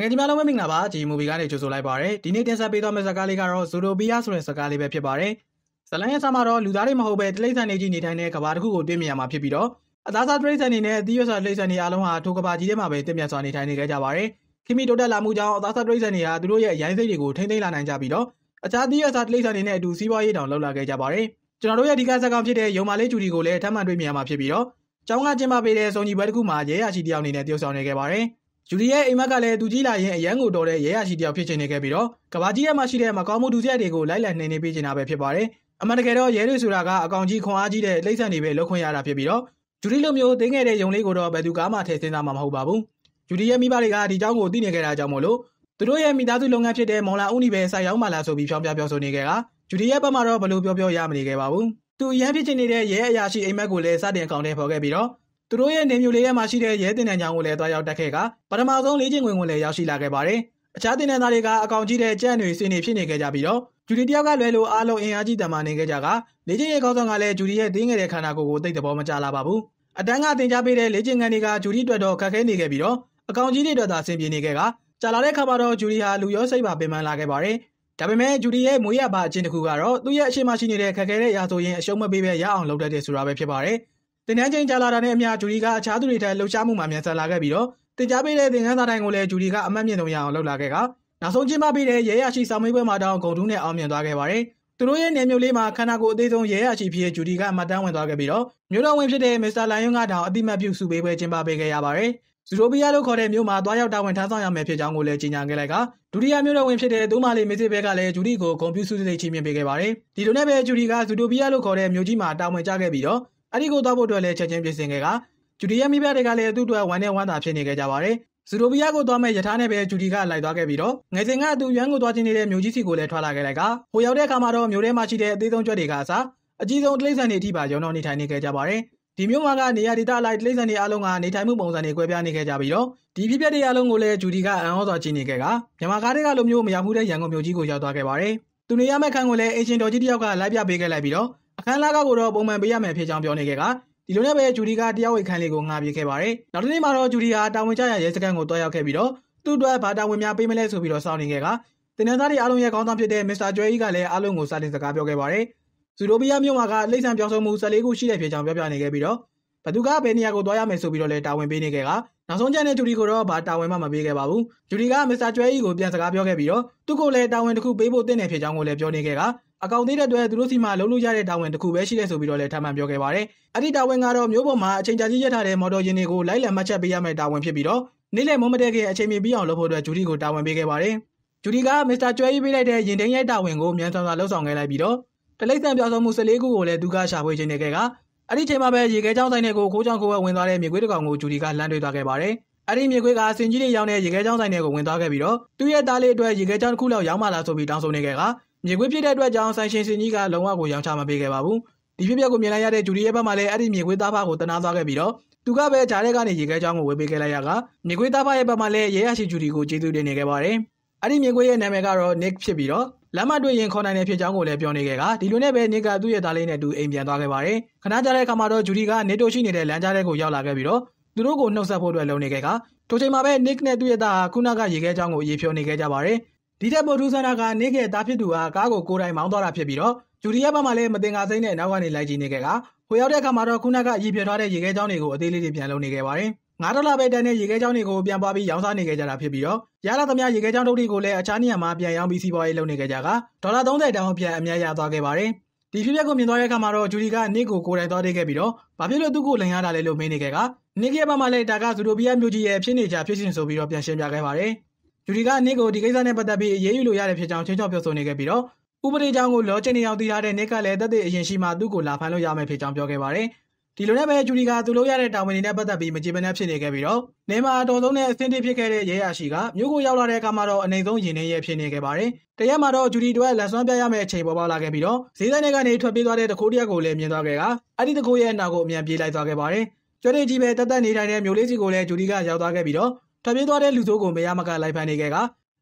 ငယ်ချင်းများလုံးပဲမင်္ဂလာပါဒီ movie ကနေကြိုဆိုလိုက်ပါရစေဒီနေ့တင်ဆက်ပေးသွားမယ့်ဇာတ်ကားလေးကတော့ Zootopia ဆိုတဲ့ဇာတ်ကားလေးပဲဖြစ်ပါတယ်ဇလန်ရဲ့ဆမှာတော့လူသားတွေမဟုတ်ပဲတိရစ္ဆာန်တွေကြီးနေထိုင်တဲ့ကဘာတစ်ခုကိုတွေ့မြင်ရမှာဖြစ်ပြီးတော့အသားစားတိရစ္ဆာန်တွေနဲ့အသီးရွက်စွာတိရစ္ဆာန်တွေအားလုံးဟာထိုကဘာကြီးထဲမှာပဲတည်မြတ်စွာနေထိုင်နေကြကြပါတယ်ခင်မီတိုးတက်လာမှုကြောင့်အသားစားတိရစ္ဆာန်တွေဟာသူတို့ရဲ့ရိုင်းစိတ်တွေကိုထိမ့်သိမ်းလာနိုင်ကြပြီးတော့အခြားသီးရွက်စွာတိရစ္ဆာန်တွေနဲ့အတူစီးပွားရေးတောင်လှုပ်လာခဲ့ကြပါတယ်ကျွန်တော်တို့ရဲ့အဓိကဇာတ်ကောင်ဖြစ်တဲ့ယုံမာလေးကျူဒီကိုလည်းထပ်မံတွေ့မြင်ရမှာဖြစ်ပြီးတော့ကျောင်းကကျင်းပပေးတဲ့စုံညီပွဲတစ်ခုမှာရဲရရှိတယောက်အနေနဲ့တရုပ်ဆောင်နေခဲ့ပါတယ်ယူရီရဲ့အိမ်မက်ကလည်းသူကြီးလာရင်အရန်ကိုတော်တဲ့ရဲရရှိတယောက်ဖြစ်ချင်နေခဲ့ပြီးတော့ကဘာကြီးရဲ့မှာရှိတဲ့မကောင်းမှုဒုစရိုက်တွေကိုလိုက်လံနှိမ်နင်းပေးချင်တာပဲဖြစ်ပါတယ်။အမှန်တကယ်တော့ရဲတွေဆိုတာကအကောင်ကြီးခွန်အားကြီးတဲ့လိမ့်ဆန်တွေပဲလောက်ခွင့်ရတာဖြစ်ပြီးတော့ဂျူဒီလိုမျိုးသိခဲ့တဲ့ယုံလေးကိုတော့ဘယ်သူကမှထည့်စင်းသားမှာမဟုတ်ပါဘူး။ဂျူဒီရဲ့မိဘတွေကဒီအကြောင်းကိုသိနေကြတာကြောင့်မို့လို့သူတို့ရဲ့မိသားစုလုပ်ငန်းဖြစ်တဲ့မော်လာဦးနီပဲဆိုင်ရောက်မှလာဆိုပြီးဖြောင်းပြပြောဆိုနေခဲ့တာဂျူဒီရဲ့ဘက်မှာတော့ဘလို့ပြောပြောရမနေခဲ့ပါဘူး။သူရန်ဖြစ်ချင်နေတဲ့ရဲအရာရှိအိမ်မက်ကိုလည်းစတင်အကောင့်ထဲပေါ်ခဲ့ပြီးတော့သူတို့ရဲ့နေမျိုးလေးထဲမှာရှိတဲ့ရဲတင်တန်းချောင်းကိုလည်းတွားရောက်တက်ခဲ့ကပထမဆုံးလေးချင်းဝင်ဝင်လည်းရောက်ရှိလာခဲ့ပါတယ်။အခြားတင်တန်းသားတွေကအကောင်ကြီးတဲ့ကြံ့တွေစင်နေဖြစ်နေခဲ့ကြပြီးတော့ဂျူဒီတယောက်ကလွဲလို့အားလုံးအင်အားကြီးတမန်နေခဲ့ကြကလေးချင်းရဲ့ကောင်းဆောင်ကလည်းဂျူဒီရဲ့တင်းငယ်တဲ့ခန္ဓာကိုယ်ကိုသိတဲ့ဘောမချလာပါဘူး။အတန်းကတင်ကြပေးတဲ့လေးချင်းငန်းတွေကဂျူဒီအတွက်တော့ခက်ခဲနေခဲ့ပြီးတော့အကောင်ကြီးတွေအတွက်သာဆင်ပြေနေခဲ့ကကြာလာတဲ့ခါမှာတော့ဂျူဒီဟာလူရောစိတ်ပါပင်ပန်းလာခဲ့ပါတယ်။ဒါပေမဲ့ဂျူဒီရဲ့မွေးရပါအချင်းတစ်ခုကတော့သူ့ရဲ့အရှိမရှိနေတဲ့ခက်ခဲတဲ့ရာဆိုရင်အရှုံးမပေးပဲရအောင်လုပ်တတ်တယ်ဆိုတာပဲဖြစ်ပါတယ်။တင်နန်းချင်းကြာလာတာနဲ့အမျှဂျူရီကအခြားသူတွေထက်လှုပ်ရှားမှုမှာမြန်ဆန်လာခဲ့ပြီးတော့တင်ကြားပေးတဲ့သင်ခန်းစာတိုင်းကိုလည်းဂျူရီကအမှတ်မြင့်ဆုံးရအောင်လှုပ်လာခဲ့ကနောက်ဆုံးကျင်းပပေးတဲ့ရဲရရှိစာမေးပွဲမှာတောင်းဂုံတူးနဲ့အောင်မြင်သွားခဲ့ပါတယ်။သူတို့ရဲ့နယ်မြို့လေးမှာခန္ဓာကိုယ်အသေးဆုံးရဲရရှိဖြစ်ဂျူရီကအမှတ်တမ်းဝင်သွားခဲ့ပြီးတော့မြို့တော်ဝင်ဖြစ်တဲ့မစ္စတာလန်ယွန်းကတောင်းအတိမတ်ပြုစုပေးပွဲကျင်းပပေးခဲ့ရပါတယ်။ဇူရိုဘီယာလို့ခေါ်တဲ့မြို့မှာတွားရောက်တာဝန်ထမ်းဆောင်ရမယ်ဖြစ်ကြောင်းကိုလည်းကြေညာခဲ့လိုက်ကဒုတိယမြို့တော်ဝင်ဖြစ်တဲ့ဒူမာလီမေစစ်ဘဲကလည်းဂျူဒီကိုဂုဏ်ပြုဆုစိတ်ချီးမြှင့်ပေးခဲ့ပါတယ်။ဒီလိုနဲ့ပဲဂျူဒီကဇူရိုဘီယာလို့ခေါ်တဲ့မြို့ကြီးမှာတာဝန်ကျခဲ့ပြီးတော့အဲ့ဒီကိုသွားဖို့အတွက်လည်းချက်ချင်းပြင်ဆင်ခဲ့ကဂျူဒီရဲ့မိဘတွေကလည်းသူ့အတွက်ဝမ်းနဲ့ဝမ်းသာဖြစ်နေခဲ့ကြပါတယ်ဇူရိုဘီယာကိုသွားမဲ့ယထာနဲ့ပဲဂျူဒီကလိုက်သွားခဲ့ပြီးတော့ငယ်စဉ်ကသူရွမ်းကိုသွားခြင်းနေတဲ့မြို့ကြီးစီကိုလည်းထွက်လာခဲ့လိုက်ကဟိုရောက်တဲ့အခါမှာတော့မြို့ထဲမှာရှိတဲ့အသေးဆုံးကြွက်တွေကအစားအကြီးဆုံးတိရစ္ဆာန်တွေအထိပါရောင်းတော့နေထိုင်နေခဲ့ကြပါတယ်ဒီမြို့မှာကနေရာဒေသလိုက်တိရစ္ဆာန်တွေအားလုံးကနေထိုင်မှုပုံစံတွေကွဲပြားနေခဲ့ကြပြီးတော့ဒီဖြစ်ပျက်တွေအားလုံးကိုလည်းဂျူဒီကအံ့ဩစွာကြည့်နေခဲ့ကမြန်မာကားတွေကလိုမျိုးမရောက်မှုတဲ့ရန်ကုန်မြို့ကြီးကိုရောက်သွားခဲ့ပါတယ်သူနေရမဲ့ခန်းကိုလည်းအရှင်တော်ကြီးတယောက်ကလိုက်ပြပေးခဲ့လိုက်ပြီးတော့အခမ်းအနားကကိုတော့ပုံမှန်ပေးရမယ်ဖြစ်ကြောင်းပြောနေခဲ့ကဒီလိုနဲ့ပဲဂျူဒီကတရားဝင်ခန်းလေးကိုငှားပေးခဲ့ပါတယ်။နောက်တစ်နေ့မှာတော့ဂျူဒီဟာတာဝန်ကျရရဲစခန်းကိုတွားရောက်ခဲ့ပြီးတော့သူ့အတွက်ဘာတာဝန်များပေးမလဲဆိုပြီးတော့စောင့်နေခဲ့ကတင်နန်းသားတွေအားလုံးရဲ့ခေါင်းဆောင်ဖြစ်တဲ့မစ္စတာကျွဲကြီးကလည်းအားလုံးကိုစာတင်စကားပြောခဲ့ပါတယ်။ဇူလိုဘီယာမြို့မှာကလိမ့်ဆန်ပြောင်းဆုံးမှု14ခုရှိတဲ့ဖြစ်ကြောင်းပြောပြနေခဲ့ပြီးတော့ဘသူကဘယ်နေရာကိုတွားရမယ်ဆိုပြီးတော့လည်းတာဝန်ပေးနေခဲ့ကနောက်ဆုံးကျန်တဲ့ဂျူဒီကိုတော့ဘာတာဝန်မှမပေးခဲ့ပါဘူး။ဂျူဒီကမစ္စတာကျွဲကြီးကိုပြန်စကားပြောခဲ့ပြီးတော့သူ့ကိုလည်းတာဝန်တစ်ခုပေးဖို့တင့်နေဖြစ်ကြောင်းကိုလည်းပြောနေခဲ့ကအကောင့်သေးတဲ့အတွက်သူတို့စီမှာလုံးလို့ရတဲ့တာဝန်တစ်ခုပဲရှိတယ်ဆိုပြီးတော့လည်းထပ်မံပြောခဲ့ပါတယ်။အဲ့ဒီတာဝန်ကတော့မျိုးပေါ်မှာအချိန်ကြာကြီးရထားတဲ့မော်တော်ယာဉ်တွေကိုလိုက်လံမှတ်ချက်ပေးရမယ့်တာဝန်ဖြစ်ပြီးတော့နေ့လယ်မုံမတဲကအချိန်မီပြီးအောင်လုပ်ဖို့အတွက်ဂျူဒီကိုတာဝန်ပေးခဲ့ပါတယ်။ဂျူဒီကမစ္စတာကျွဲရေးပေးလိုက်တဲ့ယာဉ်တိုင်းရိုက်တာဝန်ကိုမြန်ဆန်စွာလှုပ်ဆောင်ခဲ့လိုက်ပြီးတော့တလိမ့်ဆန်ပြောင်းစုံမှု14ခုကိုလည်းသူကရှာဖွေခြင်းနဲ့ကအဲ့ဒီချိန်မှာပဲရေခဲချောင်းဆိုင်တွေကိုခိုးချောင်းခိုးဝဲဝင်သွားတဲ့မြေခွေးတစ်ကောင်ကိုဂျူဒီကလမ်းတွေသွားခဲ့ပါတယ်။အဲ့ဒီမြေခွေးကစင်ကြီးတွေရောင်းတဲ့ရေခဲချောင်းဆိုင်တွေကိုဝင်သွားခဲ့ပြီးတော့သူ့ရဲ့သားလေးအတွက်ရေခဲချောင်းတစ်ခုလောက်ရောင်းမလာဆိုပြီးတောင်းဆိုနေခဲ့တာမြင်ကွင်းပြတဲ့အတွက်ကြောင့်ဆိုင်ရှင်စင်ကြီးကလုံးဝကိုရောင်းချမပေးခဲ့ပါဘူးဒီဖြစ်ပျက်ကိုမြင်လိုက်ရတဲ့ဂျူဒီရဲ့ဘက်မှာလည်းအဲ့ဒီမြေခွေးသားဖားကိုတနာသွားခဲ့ပြီးတော့သူကပဲဂျားတဲ့ကနေရေခဲချောင်းကိုဝေပေးခဲ့လိုက်ရကမြေခွေးသားဖားရဲ့ဘက်မှာလည်းရဲရရှိဂျူဒီကိုကျေးဇူးတင်နေခဲ့ပါတယ်။အဲ့ဒီမြေခွေးရဲ့နာမည်ကတော့ Nick ဖြစ်ပြီးတော့လမ်းမတွေ့ရင်ခေါ်နိုင်တဲ့ဖြစ်ကြောင်းကိုလည်းပြောနေခဲ့ကဒီလိုနဲ့ပဲ Nick ကသူ့ရဲ့သားလေးနဲ့တူအိမ်ပြန်သွားခဲ့ပါတယ်။ခဏကြာတဲ့အခါမှာတော့ဂျူဒီကနေတိုရှိနေတဲ့လမ်းကြားထဲကိုရောက်လာခဲ့ပြီးတော့သူတို့ကိုနှုတ်ဆက်ဖို့အတွက်လုံနေခဲ့ကထိုချိန်မှာပဲ Nick နဲ့သူ့ရဲ့သားဟာခုနကရေခဲချောင်းကိုအေးဖြောနေခဲ့ကြပါတယ်။ဒီထက်ပိုထူးဆန်းတာကနေခဲ့သားဖြစ်သူဟာကားကိုကိုယ်တိုင်မောင်းသွားတာဖြစ်ပြီးတော့ဂျူဒီယာဘက်မှာလည်းမတင်ကာစိမ့်နဲ့နောက်ကနေလိုက်ကြည့်နေခဲ့ကဟိုရောက်တဲ့အခါမှာတော့ခုနကရေပြထားတဲ့ရေခဲကြောင်းတွေကိုအသေးလေးတွေပြန်လုံနေခဲ့ပါတယ်။၅ဒေါ်လာပဲတန်တဲ့ရေခဲကြောင်းတွေကိုပြန်ပွားပြီးရောင်းစားနေခဲ့ကြတာဖြစ်ပြီးတော့ရလာသမျှရေခဲကြောင်းထုတ်တွေကိုလည်းအခြားနေရာမှာပြန်ရောင်းပြီးစီးပွားရေးလုပ်နေခဲ့ကြကဒေါ်လာ30တောင်ပြန်အများရသွားခဲ့ပါတယ်။ဒီဖြစ်ပျက်ကိုမြင်သွားတဲ့အခါမှာတော့ဂျူဒီကနိကိုကိုယ်တိုင်သွားသေးခဲ့ပြီးတော့ဘာဖြစ်လို့သူ့ကိုလိန်ရတာလဲလို့မေးနေခဲ့ကနိကရဲ့ဘက်မှာလည်းဒါကဇူရိုဘီယာမျိုးကြီးရဲ့ဖြစ်နေကြဖြစ်စဉ်ဆိုပြီးတော့ပြန်ရှင်းပြခဲ့ပါတယ်။ယူရီကနင့်ကိုဒီကိစ္စနဲ့ပတ်သက်ပြီးအရေးယူလို့ရတဲ့ဖြစ်ကြောင်းချင်းချောက်ပြောဆိုနေခဲ့ပြီးတော့ဥပဒေကြောင့်ကိုလော်ချင်နေရောက်တည်ထားတဲ့နင့်ကလည်းတက်တဲ့အရင်ရှိမှသူ့ကိုလာဖမ်းလို့ရမယ်ဖြစ်ကြောင်းပြောခဲ့ပါတယ်။ဒီလိုနဲ့ပဲယူရီကသူ့လိုရတဲ့တာဝန်တွေနဲ့ပတ်သက်ပြီးမကြေမနက်ဖြစ်နေခဲ့ပြီးတော့နေမှာအတော်ဆုံးနဲ့အဆင့်တစ်ဖြစ်ခဲ့တဲ့ရဲရရှိကမြို့ကိုရောက်လာတဲ့အခါမှာတော့အနေဆုံးရင်နှင်းရဲဖြစ်နေခဲ့ပါတယ်။တရက်မှာတော့ယူရီတို့ကလက်စွမ်းပြရမယ့်အချိန်ပေါ်ပေါက်လာခဲ့ပြီးတော့ဈေးဆိုင်တွေကနေထွက်ပြေးသွားတဲ့တခိုးတရက်ကိုလည်းမြင်သွားခဲ့ကအဲ့ဒီတခိုးရဲ့အနာကိုအမြန်ပြေးလိုက်သွားခဲ့ပါတယ်။ကျွဲတွေကြီးပဲတက်တက်နေထိုင်တဲ့မျိုးလေးစီကိုလည်းဂျူဒီကရောက်သွားခဲ့ပြီးတော့ထွက်ပြေးသွားတဲ့လူဆိုးကိုမရမကလိုက်ဖမ်းနေခဲ့က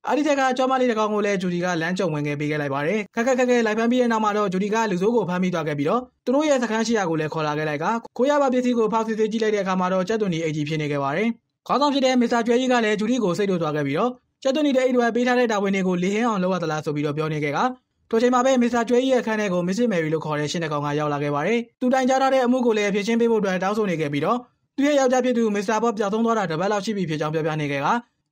အဲ့ဒီထက်ကကျောင်းမလေးတစ်ကောင်ကိုလည်းဂျူဒီကလမ်းကြုံဝင်ခဲ့ပေးခဲ့လိုက်ပါတယ်။ခက်ခက်ခက်ခက်လိုက်ဖမ်းပြီးတဲ့နောက်မှာတော့ဂျူဒီကလူဆိုးကိုဖမ်းမိသွားခဲ့ပြီးတော့သူတို့ရဲ့စခန်းရှိရာကိုလည်းခေါ်လာခဲ့လိုက်ကခိုးရပါပစ္စည်းကိုဖောက်ဆီးသေးကြည့်လိုက်တဲ့အခါမှာတော့ကျက်သွန်ဒီအကြီးဖြစ်နေခဲ့ပါတယ်။ခေါင်းဆောင်ဖြစ်တဲ့မစ္စတာကျွဲကြီးကလည်းဂျူဒီကိုစိတ်တို့သွားခဲ့ပြီးတော့ကျက်သွန်ဒီတဲ့အိတ်တွေပေးထားတဲ့တာဝန်တွေကိုလေဟင်းအောင်လုပ်ရသလားဆိုပြီးတော့ပြောနေခဲ့ကထိုချိန်မှာပဲမစ္စတာကျွဲကြီးရဲ့အခန်းထဲကိုမစ္စစ်မယ်ရီလို့ခေါ်တဲ့ရှင်းတကောင်ကရောက်လာခဲ့ပါတယ်။သူတိုင်ကြားထားတဲ့အမှုကိုလည်းဖြေရှင်းပေးဖို့အတွက်တောင်းဆိုနေခဲ့ပြီးတော့သူရဲ့ယောက်ျားဖြစ်သူမစ္စတာဘော့ပျောက်ဆုံးသွားတာတပတ်လောက်ရှိပြီဖြစ်ကြောင်းပြောပြနေခဲ့က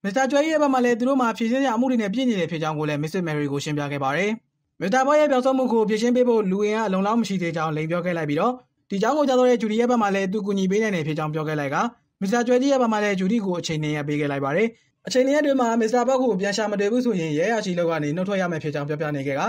မစ္စတာကျွဲရဲ့ဘက်မှာလည်းသူတို့မှာဖြည့်ဆင်းရအမှုတွေနဲ့ပြည့်နေတယ်ဖြစ်ကြောင်းကိုလည်းမစ္စစ်မယ်ရီကိုရှင်းပြခဲ့ပါတယ်။မစ္စတာဘော့ရဲ့ပျောက်ဆုံးမှုကိုဖြည့်ရှင်းပေးဖို့လူအင်အားအလုံလောက်မရှိသေးကြောင်းလိန်ပြောခဲ့လိုက်ပြီးတော့ဒီကြောင်းကိုကြားတော့တဲ့ဂျူဒီရဲ့ဘက်မှာလည်းသူကူညီပေးနိုင်တယ်ဖြစ်ကြောင်းပြောခဲ့လိုက်ကမစ္စတာကျွဲကြီးရဲ့ဘက်မှာလည်းဂျူဒီကိုအချိန်နဲ့ရပေးခဲ့လိုက်ပါတယ်။အချိန်နဲ့အတွင်းမှာမစ္စတာဘော့ကိုပြန်ရှာမတွေ့ဘူးဆိုရင်ရဲရရှိလောက်ကနေနှုတ်ထွက်ရမယ်ဖြစ်ကြောင်းပြောပြနေခဲ့က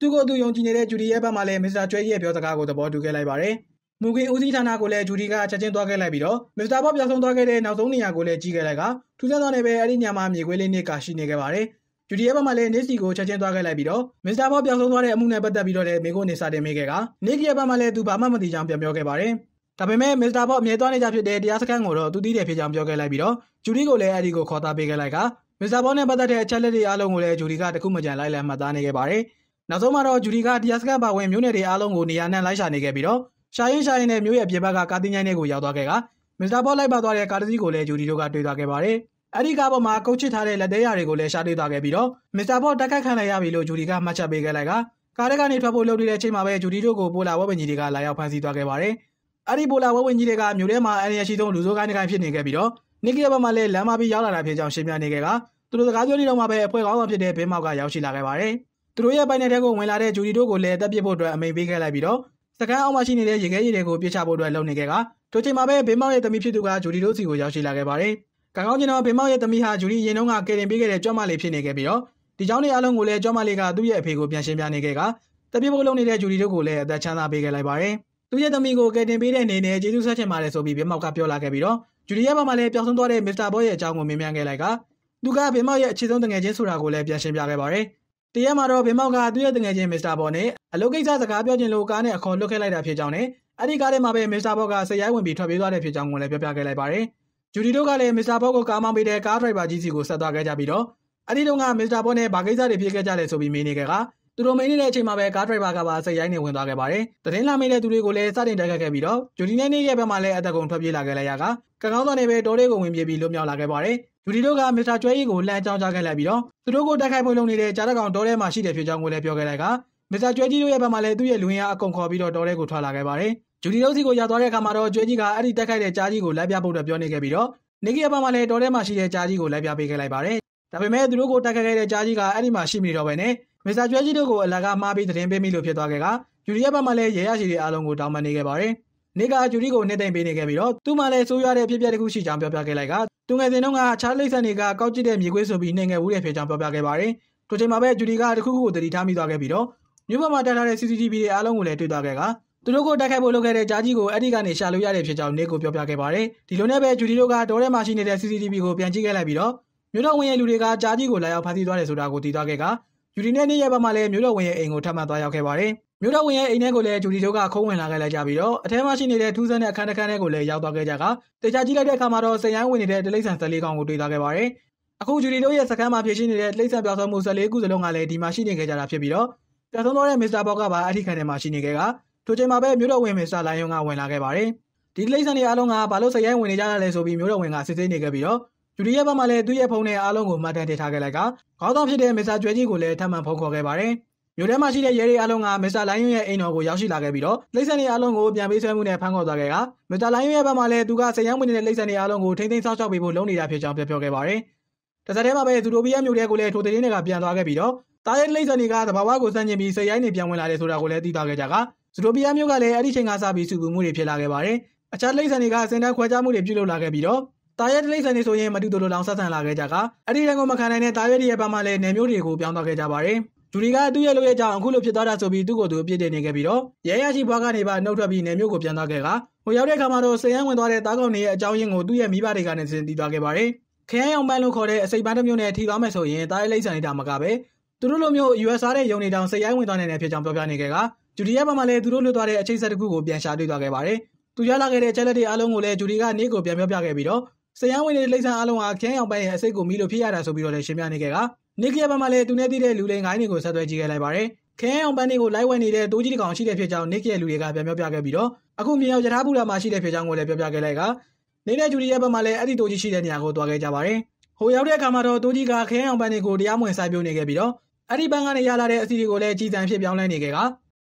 သူကိုသူယုံကြည်နေတဲ့ဂျူဒီရဲ့ဘက်မှာလည်းမစ္စတာကျွဲကြီးရဲ့ပြောစကားကိုသဘောတူခဲ့လိုက်ပါတယ်။မူကင်ဦးစီးဌာနကိုလည်းဂျူဒီကချက်ချင်းသွားခဲ့လိုက်ပြီးတော့မစ္စတာဘော့ပျောက်ဆုံးသွားခဲ့တဲ့နောက်ဆုံးနေရာကိုလည်းကြီးခဲ့လိုက်ကထူးဆန်းသောနယ်ပဲအဲ့ဒီညမှာမြေခွေးလေးနှစ်ကရှိနေခဲ့ပါတယ်ဂျူဒီရဲ့ဘက်မှာလည်းနေစီကိုချက်ချင်းသွားခဲ့လိုက်ပြီးတော့မစ္စတာဘော့ပျောက်ဆုံးသွားတဲ့အမှုနဲ့ပတ်သက်ပြီးတော့လည်းမိကိုနေစာတင်မိခဲ့ကနေကီရဲ့ဘက်မှာလည်းသူဘာမှမသိကြောင်းပြန်ပြောခဲ့ပါတယ်ဒါပေမဲ့မစ္စတာဘော့အမြဲသွားနေကြဖြစ်တဲ့တရားစခန်းကိုတော့သူသိတယ်ဖြစ်ကြောင်းပြောခဲ့လိုက်ပြီးတော့ဂျူဒီကိုလည်းအဲ့ဒီကိုခေါ်သားပေးခဲ့လိုက်ကမစ္စတာဘော့နဲ့ပတ်သက်တဲ့အချက်လက်တွေအားလုံးကိုလည်းဂျူဒီကတခုမှကြံလိုက်လံမှတ်သားနေခဲ့ပါတယ်နောက်ဆုံးမှာတော့ဂျူဒီကတရားစခန်းပါဝင်မျိုးနယ်တွေအားလုံးကိုနေရာနဲ့လိုက်ရှာနေခဲ့ပြီးတော့ရှာရင်ရှာရင်နဲ့မြို့ရဲ့ပြေဘက်ကကားတင်ညိုင်းတွေကိုရောက်သွားခဲ့ကမစ္စတာဘော့လိုက်ပါသွားတဲ့ကားတစ်စီးကိုလည်းဂျူဒီတို့ကတွေ့သွားခဲ့ပါတယ်။အဲဒီကားပေါ်မှာကုတ်ချစ်ထားတဲ့လက်သေးရာတွေကိုလည်းရှာတွေ့သွားခဲ့ပြီးတော့မစ္စတာဘော့တိုက်ခိုက်ခံလိုက်ရပြီလို့ဂျူဒီကမှတ်ချက်ပေးခဲ့လိုက်ကကားထဲကနေထွက်ဖို့လုပ်နေတဲ့ချိန်မှာပဲဂျူဒီတို့ကိုပိုလာဝက်ဝင်ကြီးတွေကလာရောက်ဖမ်းဆီးသွားခဲ့ပါတယ်။အဲဒီပိုလာဝက်ဝင်ကြီးတွေကမြို့ထဲမှာအန္တရာယ်ရှိဆုံးလူဆိုးကိုင်းတစ်ကိုင်းဖြစ်နေခဲ့ပြီးတော့နီကီယာဘက်မှလည်းလမ်းမပြီးရောက်လာတာဖြစ်ကြောင်းရှင်းပြနေခဲ့ကသူတို့စကားပြောနေတော့မှပဲအဖွဲ့ကောင်းဆောင်ဖြစ်တဲ့ဘေးမောက်ကရောက်ရှိလာခဲ့ပါတယ်။သူတို့ရဲ့ပိုင်းနယ်ထဲကိုဝင်လာတဲ့ဂျူဒီတို့ကိုလည်းတပ်ပစ်ဖို့အတွက်အမိန့်ပေးခဲ့လိုက်ပြီးတော့စကန်အောက်မှာရှိနေတဲ့ရေခဲရည်တွေကိုပြစ်ချဖို့အတွက်လုပ်နေခဲ့ကထိုချိန်မှာပဲဘေးမောက်ရဲ့သမီးဖြစ်သူကဂျူဒီတို့စီကိုရောက်ရှိလာခဲ့ပါတယ်။ကံကောင်းကျင်တော့ဘေးမောက်ရဲ့သမီးဟာဂျူဒီရင်တုန်းကကယ်တင်ပေးခဲ့တဲ့ကြွမလေးဖြစ်နေခဲ့ပြီးတော့ဒီကြောင့်နေအလုံးကိုလည်းကြွမလေးကသူ့ရဲ့အဖေကိုပြန်ရှင်းပြနေခဲ့ကတပြည့်ဖို့လုပ်နေတဲ့ဂျူဒီတို့ကိုလည်းအသက်ချမ်းသာပေးခဲ့လိုက်ပါတယ်။သူ့ရဲ့သမီးကိုကယ်တင်ပေးတဲ့အနေနဲ့ကျေးဇူးဆက်ချင်ပါတယ်ဆိုပြီးဘေးမောက်ကပြောလာခဲ့ပြီးတော့ဂျူဒီရဲ့ဘက်မှာလည်းပျောက်ဆုံးသွားတဲ့မစ္စတာဘောရဲ့အကြောင်းကိုမေးမြန်းခဲ့လိုက်ကသူကဘေးမောက်ရဲ့အခြေဆုံးတငယ်ချင်းဆိုတာကိုလည်းပြန်ရှင်းပြခဲ့ပါတယ်။တရက်မှာတော့ဗင်မောက်ကသူ့ရဲ့တငယ်ချင်းမစ္စတာဘော်နဲ့အလုပ်ကိစ္စစကားပြောချင်လို့ကားနဲ့အခေါ်လွတ်ခဲ့လိုက်တာဖြစ်ကြောင်းနဲ့အဲ့ဒီကားထဲမှာပဲမစ္စတာဘော့ကဆရာဝင်ပြီးထွက်ပြေးသွားတဲ့ဖြစ်ကြောင်းကိုလည်းပြောပြခဲ့လိုက်ပါတယ်။ဂျူဒီတို့ကလည်းမစ္စတာဘော့ကိုကားမောင်းပေးတဲ့ကားဒရိုက်ဘာကြီးစီကိုဆက်သွားခဲ့ကြပြီးတော့အဲ့ဒီတုန်းကမစ္စတာဘော့နဲ့ဘာကိစ္စတွေဖြစ်ခဲ့ကြလဲဆိုပြီးမေးနေခဲ့ကသူတို့မေးနေတဲ့အချိန်မှာပဲကားဒရိုက်ဘာကပါဆရာနဲ့ဝင်သွားခဲ့ပါတယ်။တရင်လာမေးတဲ့သူတွေကိုလည်းစတင်တိုက်ခတ်ခဲ့ပြီးတော့ဂျူဒီနဲ့နေရဲ့ဘက်မှာလည်းအသက်ကုန်ထွက်ပြေးလာခဲ့လိုက်ရကကကောင်းသောနေပဲဒေါ်လေးကိုဝင်ပြေးပြီးလွတ်မြောက်လာခဲ့ပါတယ်ယူဒီတို့ကမစ္စတာကျွဲရီကိုလှမ်းကြောင်းကြားခဲ့လိုက်ပြီးတော့သူတို့ကိုတိုက်ခိုက်ဖို့လုပ်နေတဲ့ကြားတကောင်ဒေါ်ထဲမှာရှိတယ်ဖြစ်ကြောင်းကိုလည်းပြောခဲ့လိုက်ကမစ္စတာကျွဲကြီးတို့ရဲ့ဘက်မှာလည်းသူ့ရဲ့လူရင်းအားအကုန်ခေါ်ပြီးတော့ဒေါ်ထဲကိုထွက်လာခဲ့ပါတယ်ဂျူဒီတို့စီကိုရောက်သွားတဲ့အခါမှာတော့ကျွဲကြီးကအဲ့ဒီတိုက်ခိုက်တဲ့ကြားကြီးကိုလိုက်ပြဖို့တော့ပြောနေခဲ့ပြီးတော့နေကီရဲ့ဘက်မှာလည်းဒေါ်ထဲမှာရှိတဲ့ကြားကြီးကိုလိုက်ပြပေးခဲ့လိုက်ပါတယ်ဒါပေမဲ့သူတို့ကိုတိုက်ခိုက်ခဲ့တဲ့ကြားကြီးကအဲ့ဒီမှာရှိမနေတော့ဘဲနဲ့မစ္စတာကျွဲကြီးတို့ကိုအလကားမှားပြီးသတင်းပေးမိလို့ဖြစ်သွားခဲ့ကယူရီရဲ့ဘက်မှာလည်းရဲရရှိတဲ့အားလုံးကိုတောင်းပန်နေခဲ့ပါတယ်နေကအကျူရီကိုနှစ်သိမ့်ပေးနေခဲ့ပြီးတော့သူမှလည်းဆိုးရွားတဲ့ဖြစ်ပျက်တစ်ခုရှိကြောင်းပြောပြခဲ့လိုက်ကသူငယ်စဉ်တုန်းကချားလိမ့်ဆန်တွေကကောက်ကျစ်တဲ့မြေခွေးဆိုပြီးနှင်ငယ်ဦးတဲ့ဖြစ်ကြောင်းပြောပြခဲ့ပါတယ်။ဒီချိန်မှာပဲကျူရီကတစ်ခုခုကိုတတိထားမိသွားခဲ့ပြီးတော့မြို့ပေါ်မှာတက်ထားတဲ့ CCTV တွေအားလုံးကိုလည်းတွေ့သွားခဲ့ကသူတို့ကိုတိုက်ခိုက်ဖို့လုပ်ခဲ့တဲ့ဂျာကြီးကိုအဲ့ဒီကနေရှာလို့ရတဲ့ဖြစ်ကြောင်းနေကိုပြောပြခဲ့ပါတယ်။ဒီလိုနဲ့ပဲဂျူဒီတို့ကဒေါ်ထဲမှာရှိနေတဲ့ CCTV ကိုပြန်ကြည့်ခဲ့လိုက်ပြီးတော့မြို့တော်ဝင်ရဲ့လူတွေကဂျာကြီးကိုလာရောက်ဖမ်းဆီးသွားတယ်ဆိုတာကိုသိသွားခဲ့ကဂျူဒီနဲ့နေ့ရက်ပိုင်းမှာလည်းမြို့တော်ဝင်ရဲ့အိမ်ကိုထပ်မံသွားရောက်ခဲ့ပါတယ်မြို့တော်ဝင်ရဲ့အိမ်ထဲကိုလည်းဂျူဒီတို့ကခုံးဝင်လာခဲ့လိုက်ကြပြီးတော့အထဲမှာရှိနေတဲ့ထူးဆန်းတဲ့အခန်းတစ်ခန်းထဲကိုလည်းရောက်သွားခဲ့ကြကတေချာကြည့်လိုက်တဲ့အခါမှာတော့စရိုင်းဝင်နေတဲ့တိလိမ့်ဆန်၁၄ကောင်ကိုတွေ့သွားခဲ့ပါတယ်။အခုဂျူဒီတို့ရဲ့စကန်မှာဖြည့်ရှိနေတဲ့တိလိမ့်ဆန်ပြောင်းဆုံးမှု၁၄ခုစလုံးကလည်းဒီမှာရှိနေခဲ့ကြတာဖြစ်ပြီးတော့ပြောင်းဆုံးသွားတဲ့မစ္စတာဘော့ကပါအထီးခံထဲမှာရှိနေခဲ့ကထိုချိန်မှာပဲမြို့တော်ဝင်မစ္စတာလိုင်ယွန်ကဝင်လာခဲ့ပါတယ်။ဒီတိလိမ့်ဆန်တွေအားလုံးကဘာလို့စရိုင်းဝင်နေကြတာလဲဆိုပြီးမြို့တော်ဝင်ကစစ်ဆေးနေခဲ့ပြီးတော့ဂျူဒီရဲ့ဘက်မှာလည်းသူ့ရဲ့ဖုန်းနဲ့အားလုံးကိုမှတ်တမ်းတင်ထားခဲ့လိုက်ကခေါင်းဆောင်ဖြစ်တဲ့မစ္စတာကျွဲကြီးကိုလည်းထပ်မံဖုန်းခေါ်ခဲ့ပါတယ်။မြို့ထဲမှာရှိတဲ့ရဲတွေအားလုံးကမစ္စတာလိုင်းယွန်းရဲ့အိမ်တော်ကိုရောက်ရှိလာခဲ့ပြီးတော့လိမ့်ဆန်တွေအားလုံးကိုပြန်ပေးဆွဲမှုနဲ့ဖမ်းခေါ်သွားခဲ့ကမစ္စတာလိုင်းယွန်းရဲ့ဘက်မှာလည်းသူကဆယ်ယောက်မိနစ်နဲ့လိမ့်ဆန်တွေအားလုံးကိုထိမ့်သိမ်းစောင့်ရှောက်ပေးဖို့လုပ်နေတာဖြစ်ကြောင်းပြောပြောခဲ့ပါတယ်။တစားထဲမှာပဲသူတို့ပြည်မြို့ထဲကိုလည်းထိုသတင်းတွေကပြန်သွားခဲ့ပြီးတော့တားရဲလိမ့်ဆန်တွေကသဘာဝကိုစန့်ကျင်ပြီးဆယ်ရိုင်းတွေပြန်ဝင်လာတယ်ဆိုတာကိုလည်းသိသွားခဲ့ကြကသူတို့ပြည်မြို့ကလည်းအဲ့ဒီချိန်ကစပြီးစုပူမှုတွေဖြစ်လာခဲ့ပါတယ်။အခြားလိမ့်ဆန်တွေကစင်တာခွဲခြားမှုတွေပြုလုပ်လာခဲ့ပြီးတော့တာရဲတိလိမ့်ဆန်တွေဆိုရင်မတူတူလောင်ဆက်ဆန်လာခဲ့ကြကအဲ့ဒီတန်းကိုမခံနိုင်တဲ့တာရဲတွေရဲ့ဘာမှလည်းနယ်မျိုးတွေကိုပြောင်းသွားခဲ့ကြပါတယ်လူတွေကသူ့ရဲ့လုပ်ရကြောင့်အခုလိုဖြစ်သွားတာဆိုပြီးသူ့ကိုယ်သူအပြစ်တင်နေခဲ့ပြီးတော့ရဲရရှိဘွားကနေပါနှုတ်ထွက်ပြီးနေမျိုးကိုပြန်သွားခဲ့ကဟိုရောက်တဲ့အခါမှာတော့ဆယ်ရန်ဝင်သွားတဲ့တားကောင်နေရဲ့အကြောင်းရင်းကိုသူ့ရဲ့မိဘတွေကနေစဉ်တီးသွားခဲ့ပါတယ်။ခရမ်းအောင်ပန်းလို့ခေါ်တဲ့အစိပ်ပန်းတစ်မျိုးနဲ့ထိသွားမယ်ဆိုရင်တားရဲ့လိမ့်ဆန်နေတာမကပဲသူတို့လိုမျိုးရွယ်စားတဲ့ယုံနေတောင်ဆယ်ရန်ဝင်သွားနေတဲ့ဖြစ်ကြောင်းပြောပြနေခဲ့ကဂျူဒီရဲ့ဘက်မှာလည်းသူတို့လွတ်သွားတဲ့အချိန်ဆက်တစ်ခုကိုပြန်ရှာတွေ့သွားခဲ့ပါတယ်။သူရလာခဲ့တဲ့ချက်လက်တွေအားလုံးကိုလည်းဂျူဒီကနေ့ကိုပြန်ပြောပြခဲ့ပြီးတော့ဆယ်ရန်ဝင်တဲ့လိမ့်ဆန်အားလုံးဟာခရမ်းအောင်ပန်းရဲ့အစိပ်ကိုမိလို့ဖြစ်ရတာဆိုပြီးတော့လည်းရှင်းပြနေခဲ့ကနေကရဘက်မှာလည်းသူနဲ့တိတဲ့လူလိမ်ငိုင်းတွေကိုဆက်သွဲကြည့်ခဲ့လိုက်ပါတယ်။ခဲအောင်ပန်းတွေကိုလိုက်ဝဲနေတဲ့တိုးကြီးတကောင်ရှိတဲ့ဖြစ်ကြောင်းနေကရလူတွေကပြန်ပြောပြခဲ့ပြီးတော့အခုမြေအောင်ယထာပူရာမှာရှိတဲ့ဖြစ်ကြောင်းကိုလည်းပြောပြခဲ့လိုက်ကနေတဲ့ဂျူရီရဲ့ဘက်မှာလည်းအဲ့ဒီတိုးကြီးရှိတဲ့နေရာကိုသွားခဲ့ကြပါတယ်။ဟိုရောက်တဲ့အခါမှာတော့တိုးကြီးကခဲအောင်ပန်းတွေကိုတရားမဝင်ဆိုင်ပြုတ်နေခဲ့ပြီးတော့အဲ့ဒီဘန်းကနေရလာတဲ့အစီအစီကိုလည်းကြည်တန်ဖြစ်ပြောင်းလဲနေခဲ့က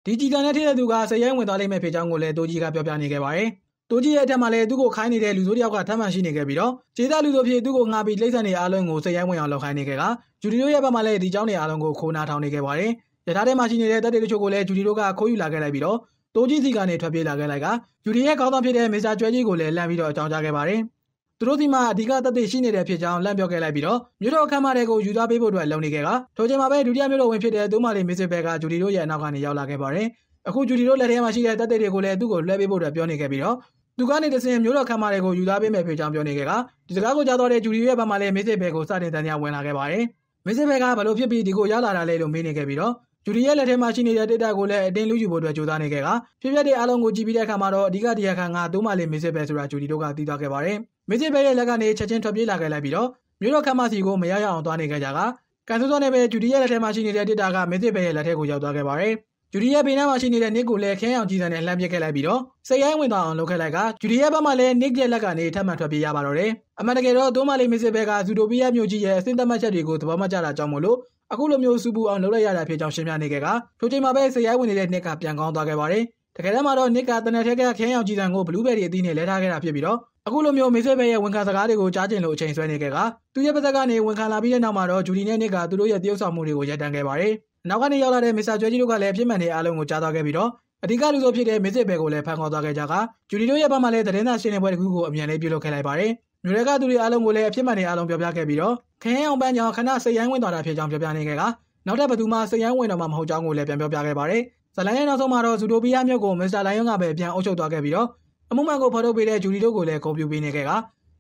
ဒီကြည်တန်နဲ့ထိတဲ့သူကစရိုင်းဝင်သွားလိမ့်မယ်ဖြစ်ကြောင်းကိုလည်းတိုးကြီးကပြောပြနေခဲ့ပါတယ်။။သူကြီးရဲ့အထက်မှာလည်းသူ့ကိုခိုင်းနေတဲ့လူဆိုးတယောက်ကထပ်မံရှိနေခဲ့ပြီးတော့ခြေသားလူဆိုးဖြစ်သူ့ကိုငှားပြီးလိမ့်ဆန်နေအားလုံးကိုစိတ်ရိုင်းဝင်အောင်လှောင်ခိုင်းနေခဲ့ကဂျူဒီတို့ရဲ့ဘက်မှာလည်းဒီเจ้าနေအားလုံးကိုခိုးနာထောင်နေခဲ့ပါတယ်။ရထားထဲမှာရှိနေတဲ့တပ်တွေတို့ချို့ကိုလည်းဂျူဒီတို့ကခိုးယူလာခဲ့လိုက်ပြီးတော့တိုးကြီးစီကနေထွက်ပြေးလာခဲ့လိုက်ကဂျူဒီရဲ့ခေါင်းဆောင်ဖြစ်တဲ့မစ္စတာကျွဲကြီးကိုလည်းလှမ်းပြီးတော့အကြောင်းကြားခဲ့ပါတယ်။သူတို့ဒီမှာအဓိကတပ်တွေရှိနေတဲ့ဖြစ်ကြောင်းလန့်ပြောခဲ့လိုက်ပြီးတော့မြို့တော်ခမ်းမတွေကိုယူသွားပေးဖို့အတွက်လုံနေခဲ့ကထိုချိန်မှာပဲဒုတိယမြို့တော်ဝင်ဖြစ်တဲ့သူမလေးမစ္စဘဲကဂျူဒီတို့ရဲ့အနောက်ကနေရောက်လာခဲ့ပါတယ်။အခုဂျူဒီတို့လက်ထဲမှာရှိတဲ့တပ်တွေတွေကိုလည်းသူ့ကိုလွှဲပေးဖို့အတွက်ပြောနေခဲ့ပြီးတော့သူကနေတစင်မျိုးတော်ခံမာတွေကိုယူသားပေးမယ်ဖြစ်ကြောင်းပြောနေခဲ့ကဒီစကားကိုကြားတော့တဲ့ဂျူရီရဲ့ဘက်မှာလည်းမေးစစ်ဘဲကိုစတင်တန်တရားဝင်လာခဲ့ပါတယ်။မေးစစ်ဘဲကဘလို့ဖြစ်ပြီးဒီကိုရလာတာလဲလို့မေးနေခဲ့ပြီးတော့ဂျူရီရဲ့လက်ထဲမှာရှိနေတဲ့ data ကိုလည်းအတင်းလူယူဖို့အတွက်ကြိုးစားနေခဲ့ကဖြစ်ပျက်တဲ့အလုံးကိုကြည့်ပြီးတဲ့အခါမှာတော့အဓိကတရားခံကသူ့မှလည်းမေးစစ်ဘဲဆိုတာဂျူရီတို့ကသိသွားခဲ့ပါတယ်။မေးစစ်ဘဲရဲ့လက်ကနေချက်ချင်းထွက်ပြေးလာခဲ့လိုက်ပြီးတော့မျိုးတော်ခံမာစီကိုမရရအောင်သွားနေခဲ့ကြတာကကန်ဆူစောနဲ့ပဲဂျူဒီရဲ့လက်ထဲမှာရှိနေတဲ့ data ကမေးစစ်ဘဲရဲ့လက်ထဲကိုရောက်သွားခဲ့ပါတယ်။ဂျူဒီယာဘေးနားမှာရှိနေတဲ့နစ်ကိုလည်းခင်းအောင်ကြီးစံနဲ့လှမ်းပစ်ခဲ့လိုက်ပြီးတော့စိတ်ရိုင်းဝင်သွားအောင်လုပ်ခဲ့လိုက်ကဂျူဒီယာဘက်မှလည်းနစ်ရဲ့လက်ကနေထပ်မံထွက်ပြေးရပါတော့တယ်။အမှန်တကယ်တော့ဒိုမာလီမစ်စစ်ဘက်ကဇူဒိုပီးယားမြို့ကြီးရဲ့အစင်းသတ်မှတ်ချက်တွေကိုသဘောမကျတာကြောင့်မို့လို့အခုလိုမျိုးစူပူအောင်လုပ်လိုက်ရတာဖြစ်ကြောင်းရှင်းပြနေခဲ့ကထိုချိန်မှာပဲစိတ်ရိုင်းဝင်နေတဲ့နစ်ကပြန်ကောင်းသွားခဲ့ပါတယ်။တကယ်တမ်းမှာတော့နစ်ကတနက်ထက်ကခင်းအောင်ကြီးစံကိုဘလူးဘယ်ရီအသီးနဲ့လဲထားခဲ့တာဖြစ်ပြီးတော့အခုလိုမျိုးမေဆေဘဲရဲ့ဝန်ခံစကားတွေကိုကြားကျင်လို့အချိန်ဆွဲနေခဲ့ကသူရဲ့ပါဇက်ကနေဝန်ခံလာပြီးတဲ့နောက်မှာတော့ဂျူဒီနဲ့နစ်ကသူတို့ရဲ့တရုပ်ဆောင်မှုတွေကိုရပ်တန့်ခဲ့ပါတယ်။နောက်ကနေရောက်လာတဲ့မစ္စတာကျွဲကြီးတို့ကလည်းအပြစ်မှန်တွေအားလုံးကိုကြားသွားခဲ့ပြီးတော့အဓိကလူဆိုဖြစ်တဲ့မစ်စစ်ဘဲကိုလည်းဖန်ခေါ်သွားခဲ့ကြကဂျူလီတို့ရဲ့ဘက်မှလည်းသတင်းစာရှင်းလင်းပွဲတစ်ခုကိုအမြန်လေးပြုလုပ်ခဲ့လိုက်ပါတယ်။မြို့ရဲကသူတွေအားလုံးကိုလည်းအပြစ်မှန်တွေအားလုံးပြောပြခဲ့ပြီးတော့ခရင်အောင်ပန်းကြောင့်ခဏစိတ်ရိုင်းဝင်သွားတာဖြစ်ကြောင်းပြောပြနေခဲ့ကနောက်ထပ်ဘသူမှစိတ်ရိုင်းဝင်တော့မှမဟုတ်ကြောင်းကိုလည်းပြန်ပြောပြခဲ့ပါတယ်။ဇလန်ရဲ့နောက်ဆုံးမှာတော့ဇူတိုပီးယားမြို့ကိုမစ္စတာလိုင်ယွန်ကပဲပြန်အုပ်ချုပ်သွားခဲ့ပြီးတော့အမှုမှန်ကိုဖော်ထုတ်ပေးတဲ့ဂျူလီတို့ကိုလည်းဂုဏ်ပြုပေးနေခဲ့က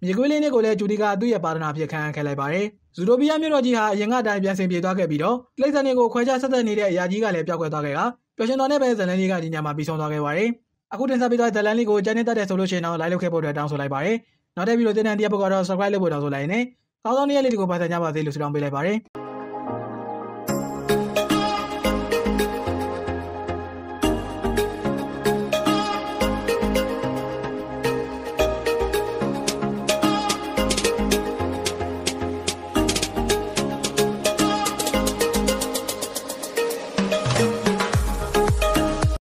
မြေခွေးလေးနှစ်ကိုလည်းဂျူဒီကာသူ့ရဲ့ပါဒနာဖြစ်ခံခဲ့လိုက်ပါတယ်။ဇူတိုပီးယားမြို့တော်ကြီးဟာအရင်ကတိုင်ပြန်ဆင်ပြေသွားခဲ့ပြီးတော့တိရစ္ဆာန်တွေကိုခွဲခြားဆက်သက်နေတဲ့အရာကြီးကလည်းပြောက်ကွယ်သွားခဲ့တာပျော်ရွှင်တော်နဲ့ပဲဇလန်လေးကဒီညမှာပြီးဆုံးသွားခဲ့ပါတယ်။အခုတင်ဆက်ပေးသွားတဲ့ဇလန်လေးကိုကြိုင်းနေတတ်တယ်ဆိုလို့ရှိရင်တော့ like လုပ်ခဲ့ဖို့အတွက်တောင်းဆိုလိုက်ပါတယ်။နောက်ထပ်ဗီဒီယိုတင်တဲ့တရားပုဂ္ဂိုလ်တော့ subscribe လုပ်ဖို့တောင်းဆိုလိုက်ရင်လည်းကောင်းသောနေ့ရက်လေးတွေကိုပါဆက်ကြပါစေလို့ဆုတောင်းပေးလိုက်ပါတယ်။